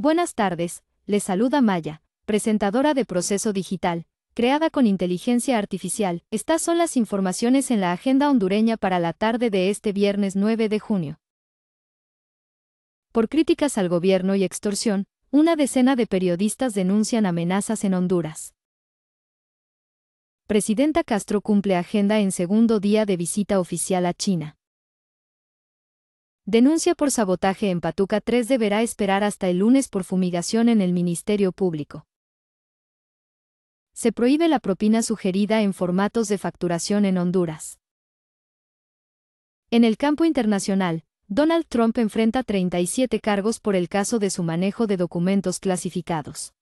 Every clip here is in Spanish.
Buenas tardes, les saluda Maya, presentadora de Proceso Digital, creada con inteligencia artificial. Estas son las informaciones en la agenda hondureña para la tarde de este viernes 9 de junio. Por críticas al gobierno y extorsión, una decena de periodistas denuncian amenazas en Honduras. Presidenta Castro cumple agenda en segundo día de visita oficial a China. Denuncia por sabotaje en Patuca 3 deberá esperar hasta el lunes por fumigación en el Ministerio Público. Se prohíbe la propina sugerida en formatos de facturación en Honduras. En el campo internacional, Donald Trump enfrenta 37 cargos por el caso de su manejo de documentos clasificados.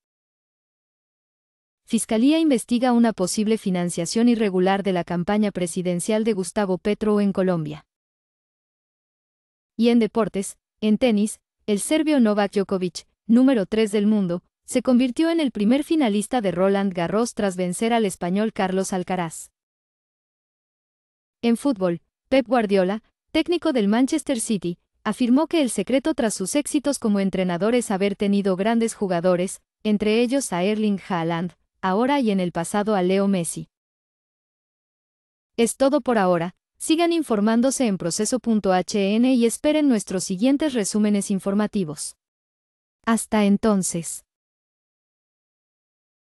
Fiscalía investiga una posible financiación irregular de la campaña presidencial de Gustavo Petro en Colombia. Y en deportes, en tenis, el serbio Novak Djokovic, número 3 del mundo, se convirtió en el primer finalista de Roland Garros tras vencer al español Carlos Alcaraz. En fútbol, Pep Guardiola, técnico del Manchester City, afirmó que el secreto tras sus éxitos como entrenador es haber tenido grandes jugadores, entre ellos a Erling Haaland, ahora y en el pasado a Leo Messi. Es todo por ahora, Sigan informándose en proceso.hn y esperen nuestros siguientes resúmenes informativos. Hasta entonces.